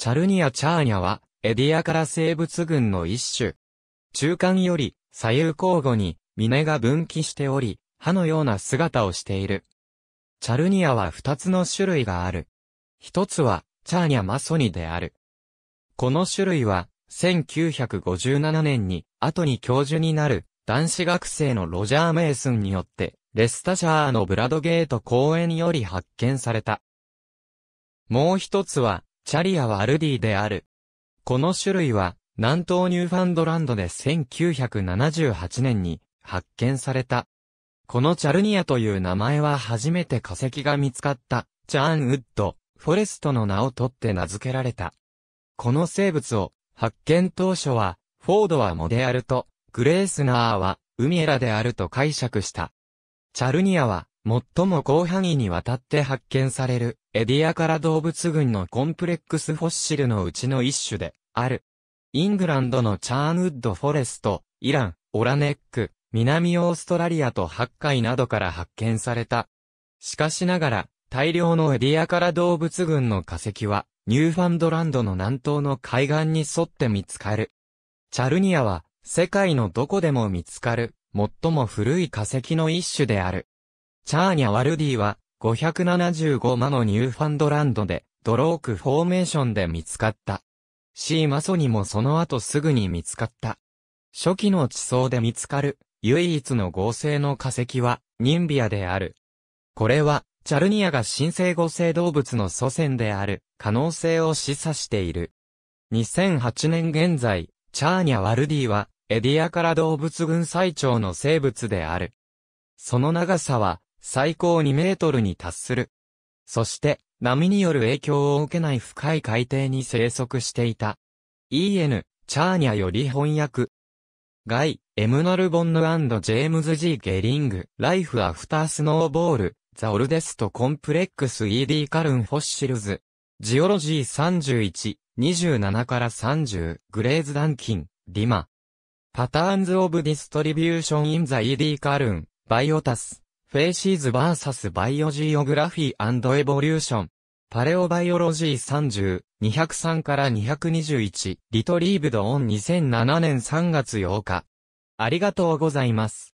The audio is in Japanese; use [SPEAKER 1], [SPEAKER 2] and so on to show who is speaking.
[SPEAKER 1] チャルニア・チャーニャは、エディアから生物群の一種。中間より、左右交互に、峰が分岐しており、歯のような姿をしている。チャルニアは二つの種類がある。一つは、チャーニャマソニである。この種類は、1957年に、後に教授になる、男子学生のロジャー・メイスンによって、レスタシャーのブラドゲート公園より発見された。もう一つは、チャリアはアルディである。この種類は、南東ニューファンドランドで1978年に発見された。このチャルニアという名前は初めて化石が見つかった、チャーンウッド、フォレストの名を取って名付けられた。この生物を発見当初は、フォードはモであると、グレースナーは海エラであると解釈した。チャルニアは最も広範囲にわたって発見される、エディアカラ動物群のコンプレックスフォッシルのうちの一種で、ある。イングランドのチャーンウッドフォレスト、イラン、オラネック、南オーストラリアと八海などから発見された。しかしながら、大量のエディアカラ動物群の化石は、ニューファンドランドの南東の海岸に沿って見つかる。チャルニアは、世界のどこでも見つかる、最も古い化石の一種である。チャーニャ・ワルディは、575マのニューファンドランドで、ドロークフォーメーションで見つかった。シーマソにもその後すぐに見つかった。初期の地層で見つかる、唯一の合成の化石は、ニンビアである。これは、チャルニアが新生合成動物の祖先である、可能性を示唆している。2008年現在、チャーニャ・ワルディは、エディアから動物群最長の生物である。その長さは、最高2メートルに達する。そして、波による影響を受けない深い海底に生息していた。E.N. チャーニャより翻訳。ガイ、エムノルボンヌジェームズ・ジー・ゲリング、ライフ・アフター・スノーボール、ザ・オルデスト・コンプレックス・ E.D. カルン・フォッシルズ。ジオロジー31、27から30、グレーズ・ダンキン、ディマ。パターンズ・オブ・ディストリビューション・イン・ザ・ E.D. カルン、バイオタス。フェイシーズ vs バイオジオグラフィーエボリューション。パレオバイオロジー30、203から221、リトリーブドオン2007年3月8日。ありがとうございます。